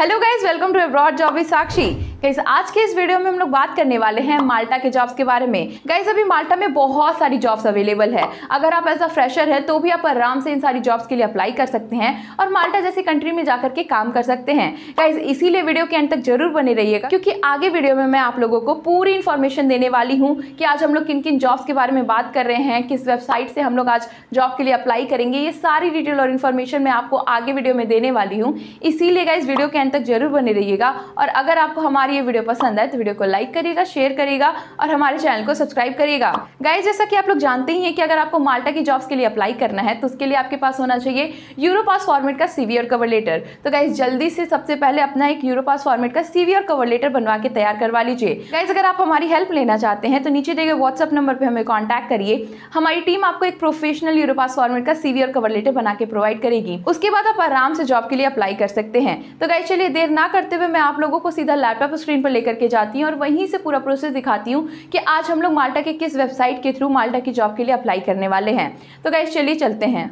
Hello guys, welcome to Abroad Job with Sakshi. Guys आज के इस वीडियो में हम लोग बात करने वाले हैं माल्टा के जॉब्स के बारे में गाइस अभी माल्टा में बहुत सारी जॉब्स अवेलेबल है अगर आप एज अ फ्रेशर है तो भी आप आराम से इन सारी जॉब्स के लिए अप्लाई कर सकते हैं और माल्टा जैसी कंट्री में जाकर के काम कर सकते हैं गाइज इसीलिए वीडियो के अंत तक जरूर बने रहिएगा क्योंकि आगे वीडियो में मैं आप लोगों को पूरी इन्फॉर्मेशन देने वाली हूँ कि आज हम लोग किन किन जॉब्स के बारे में बात कर रहे हैं किस वेबसाइट से हम लोग आज जॉब के लिए अप्लाई करेंगे ये सारी डिटेल और इन्फॉर्मेशन मैं आपको आगे वीडियो में देने वाली हूँ इसीलिए गाइज वीडियो के अंत तक जरूर बने रहिएगा और अगर आपको हमारे बार ये वीडियो पसंद आए तो वीडियो को लाइक करिएगा शेयर करिएगा और हमारे चैनल को सब्सक्राइब करिएगा गाइज जैसा कि आप लोग जानते ही हैं कि अगर आपको माल्टा की जॉब्स के लिए अप्लाई करना है तो उसके लिए आपके पास होना चाहिए यूरोपास फॉर्मेट का सीवी और कवर लेटर तो गाइज जल्दी से सबसे पहले अपना एक यूरोपास फॉर्मेट का सीवी और कवर लेटर बनवा के तैयार करवा लीजिए गाइज अगर आप हमारी हेल्प लेना चाहते हैं तो नीचे देखिए व्हाट्सअप नंबर पर हमें कॉन्टैक्ट करिए हमारी टीम आपको एक प्रोफेशनल यूरोपास फॉर्मेट का सीवी और कवर लेटर बना के प्रोवाइड करेगी उसके बाद आप आराम से जॉब के लिए अप्लाई कर सकते हैं तो गाइज चलिए देर ना करते हुए मैं आप लोगों को सीधा लैपटॉप स्क्रीन पर लेकर के जाती हूँ और वहीं से पूरा प्रोसेस दिखाती हूँ कि आज हम लोग माल्टा के किस वेबसाइट के थ्रू माल्टा की जॉब के लिए अप्लाई करने वाले हैं तो गैस चलिए चलते हैं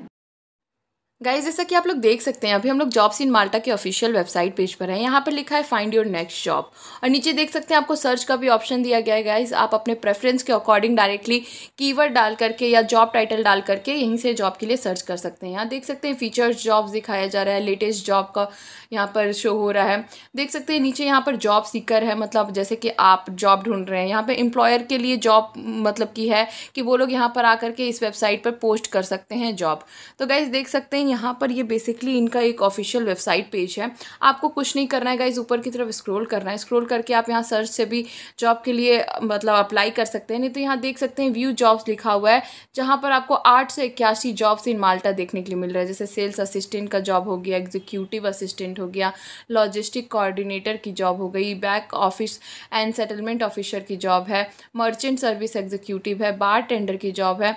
गाइज जैसा कि आप लोग देख सकते हैं अभी हम लोग जॉब्स इन माल्टा के ऑफिशियल वेबसाइट पेज पर हैं यहाँ पर लिखा है फाइंड योर नेक्स्ट जॉब और नीचे देख सकते हैं आपको सर्च का भी ऑप्शन दिया गया है गाइज आप अपने प्रेफरेंस के अकॉर्डिंग डायरेक्टली कीवर्ड डाल करके या जॉब टाइटल डाल करके यहीं से जॉब के लिए सर्च कर सकते हैं यहाँ देख सकते हैं फीचर्स जॉब्स दिखाया जा रहा है लेटेस्ट जॉब का यहाँ पर शो हो रहा है देख सकते हैं नीचे यहाँ पर जॉब सीकर है मतलब जैसे कि आप जॉब ढूंढ रहे हैं यहाँ पर एम्प्लॉयर के लिए जॉब मतलब की है कि वो लोग यहाँ पर आकर के इस वेबसाइट पर पोस्ट कर सकते हैं जॉब तो गाइज देख सकते हैं यहाँ पर ये बेसिकली इनका एक ऑफिशियल वेबसाइट पेज है आपको कुछ नहीं करना है गाइज ऊपर की तरफ स्क्रॉल करना है स्क्रॉल करके आप यहाँ सर्च से भी जॉब के लिए मतलब अप्लाई कर सकते हैं नहीं तो यहाँ देख सकते हैं व्यू जॉब्स लिखा हुआ है जहाँ पर आपको आठ सौ इक्यासी जॉब्स इन माल्टा देखने के लिए मिल रहा है जैसे सेल्स असिस्टेंट का जॉब हो गया एग्जीक्यूटिव असिस्टेंट हो गया लॉजिस्टिक कोऑर्डिनेटर की जॉब हो गई back office and settlement officer की जॉब है मर्चेंट सर्विस एग्जीक्यूटिव है बार टेंडर की जॉब है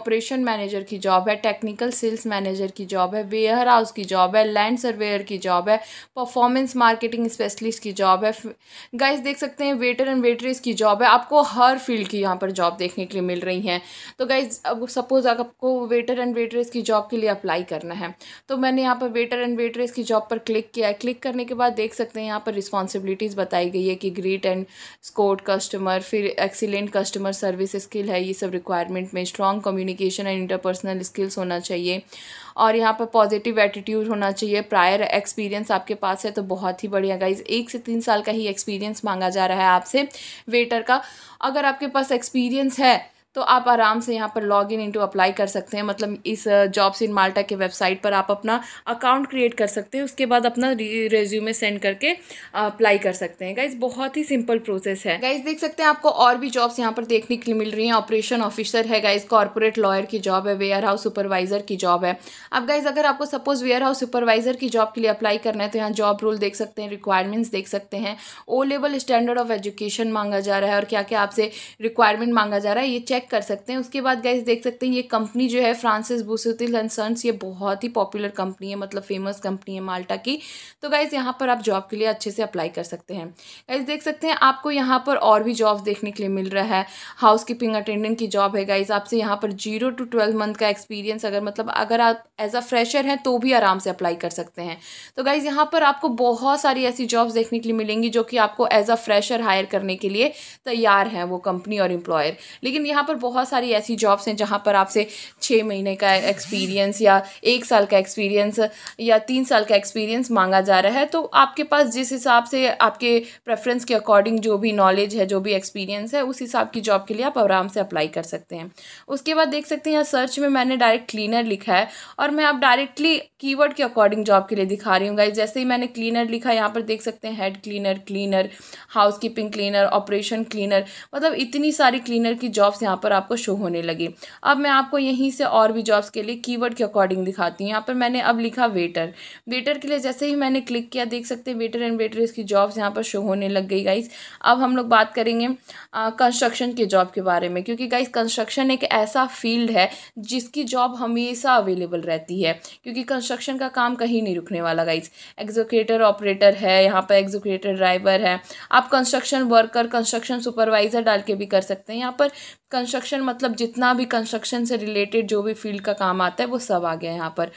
ऑपरेशन मैनेजर की जॉब है टेक्निकल सेल्स मैनेजर की जॉब है वेयर हाउस की जॉब है लैंड सर्वेयर की जॉब है परफॉर्मेंस मार्केटिंग स्पेशलिस्ट की जॉब है गाइस देख सकते हैं वेटर एंड वेटरेस की जॉब है आपको हर फील्ड की यहाँ पर जॉब देखने के लिए मिल रही हैं तो गाइज अब सपोज़ आपको वेटर एंड वेटरेस की जॉब के लिए अप्लाई करना है तो मैंने यहाँ पर वेटर एंड वेटरेस की जॉब पर क्लिक किया क्लिक करने के बाद देख सकते हैं यहाँ पर रिस्पॉन्सिबिलिटीज़ बताई गई है कि ग्रीट एंड स्कोर्ट कस्टमर फिर एक्सीलेंट कस्टमर सर्विस स्किल है ये सब रिक्वायरमेंट में strong communication and interpersonal skills होना चाहिए और यहाँ पर पॉजिटिव एटीट्यूड होना चाहिए प्रायर एक्सपीरियंस आपके पास है तो बहुत ही बढ़िया गाइज एक से तीन साल का ही एक्सपीरियंस मांगा जा रहा है आपसे वेटर का अगर आपके पास एक्सपीरियंस है तो आप आराम से यहाँ पर लॉग इन इंटू अप्लाई कर सकते हैं मतलब इस जॉब्स इन माल्टा के वेबसाइट पर आप अपना अकाउंट क्रिएट कर सकते हैं उसके बाद अपना रेज्यूमे सेंड करके अप्लाई uh, कर सकते हैं गाइज बहुत ही सिंपल प्रोसेस है गाइज देख सकते हैं आपको और भी जॉब्स यहाँ पर देखने के लिए मिल रही हैं ऑपरेशन ऑफिसर है गाइज कॉरपोरेट लॉयर की जॉब है वेयर हाउस सुपरवाइजर की जॉब है अब गाइज अगर आपको सपोज वेयर हाउस सुपरवाइजर की जॉब के लिए अप्लाई करना है तो यहाँ जॉब रोल देख सकते हैं रिक्वायरमेंट्स देख सकते हैं O level standard of education मांगा जा रहा है और क्या क्या आपसे रिक्वायरमेंट मांगा जा रहा है ये चेक चेक कर सकते हैं उसके बाद गाइज देख सकते हैं ये कंपनी जो है फ्रांसिस बुसुतिल एंड सन्स ये बहुत ही पॉपुलर कंपनी है मतलब फेमस कंपनी है माल्टा की तो गाइज यहाँ पर आप जॉब के लिए अच्छे से अप्लाई कर सकते हैं गाइज देख सकते हैं आपको यहाँ पर और भी जॉब्स देखने के लिए मिल रहा है हाउस कीपिंग अटेंडेंट की जॉब है गाइज आपसे यहाँ पर जीरो टू ट्वेल्व मंथ का एक्सपीरियंस अगर मतलब अगर आप एज अ फ्रेशर हैं तो भी आराम से अप्लाई कर सकते हैं तो गाइज़ यहाँ पर आपको बहुत सारी ऐसी जॉब्स देखने के लिए मिलेंगी जो कि आपको एज अ फ्रेशर हायर करने के लिए तैयार हैं वो कंपनी और एम्प्लॉयर लेकिन यहाँ पर बहुत सारी ऐसी जॉब्स हैं जहाँ पर आपसे छः महीने का एक्सपीरियंस या एक साल का एक्सपीरियंस या तीन साल का एक्सपीरियंस मांगा जा रहा है तो आपके पास जिस हिसाब से आपके प्रेफरेंस के अकॉर्डिंग जो भी नॉलेज है जो भी एक्सपीरियंस है उस हिसाब की जॉब के लिए आप आराम से अप्लाई कर सकते हैं उसके बाद देख सकते हैं यहाँ सर्च में मैंने डायरेक्ट क्लीनर लिखा है और मैं आप डायरेक्टली कीवर्ड के अकॉर्डिंग जॉब के लिए दिखा रही हूँ गाइज जैसे ही मैंने क्लीनर लिखा यहाँ पर देख सकते हैं head cleaner cleaner housekeeping cleaner operation cleaner मतलब इतनी सारी क्लीनर की जॉब्स यहाँ पर आपको शो होने लगे अब मैं आपको यहीं से और भी जॉब्स के लिए कीवर्ड के अकॉर्डिंग दिखाती हूँ यहाँ पर मैंने अब लिखा वेटर वेटर के लिए जैसे ही मैंने क्लिक किया देख सकते हैं वेटर एंड वेटर की जॉब्स यहाँ पर शो होने लग गई गाइस अब हम लोग बात करेंगे कंस्ट्रक्शन के जॉब के बारे में क्योंकि गाइस कंस्ट्रक्शन एक ऐसा फील्ड है जिसकी जॉब हमेशा अवेलेबल रहती है क्योंकि कंस्ट्रक्शन का काम कहीं नहीं रुकने वाला गाइस एग्जीक्यूटर ऑपरेटर है यहाँ पर एग्जीक्यूटर ड्राइवर है आप कंस्ट्रक्शन वर्कर कंस्ट्रक्शन सुपरवाइज़र डाल के भी कर सकते हैं यहाँ पर कंस्ट्रक्शन मतलब जितना भी कंस्ट्रक्शन से रिलेटेड जो भी फील्ड का काम आता है वो सब आ गया यहाँ पर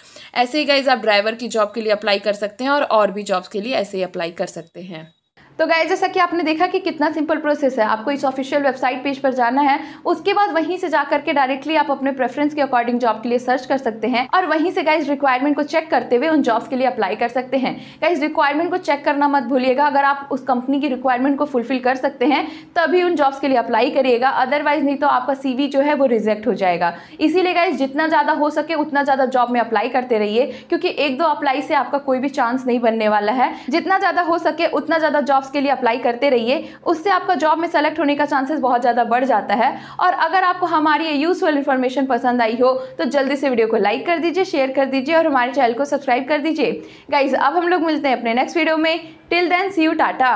ऐसे ही गाइज आप ड्राइवर की जॉब के लिए अप्लाई कर सकते हैं और और भी जॉब्स के लिए ऐसे ही अप्लाई कर सकते हैं तो गाय जैसा कि आपने देखा कि कितना सिंपल प्रोसेस है आपको इस ऑफिशियल वेबसाइट पेज पर जाना है उसके बाद वहीं से जाकर के डायरेक्टली आप अपने प्रेफरेंस के अकॉर्डिंग जॉब के लिए सर्च कर सकते हैं और वहीं से गाइज रिक्वायरमेंट को चेक करते हुए उन जॉब्स के लिए अप्लाई कर सकते हैं गाइज रिक्वायरमेंट को चेक करना मत भूलिएगा अगर आप उस कंपनी की रिक्वायरमेंट को फुलफिल कर सकते हैं तभी उन जॉब्स के लिए अप्लाई करिएगा अदरवाइज नहीं तो आपका सीवी जो है वो रिजेक्ट हो जाएगा इसीलिए गाइज जितना ज़्यादा हो सके उतना ज़्यादा जॉब में अप्लाई करते रहिए क्योंकि एक दो अप्लाई से आपका कोई भी चांस नहीं बनने वाला है जितना ज़्यादा हो सके उतना ज़्यादा जॉब जॉब्स के लिए अप्लाई करते रहिए उससे आपका जॉब में सेलेक्ट होने का चांसेस बहुत ज़्यादा बढ़ जाता है और अगर आपको हमारी ये यूज़फुल इन्फॉर्मेशन पसंद आई हो तो जल्दी से वीडियो को लाइक कर दीजिए शेयर कर दीजिए और हमारे चैनल को सब्सक्राइब कर दीजिए गाइज अब हम लोग मिलते हैं अपने नेक्स्ट वीडियो में till then see you Tata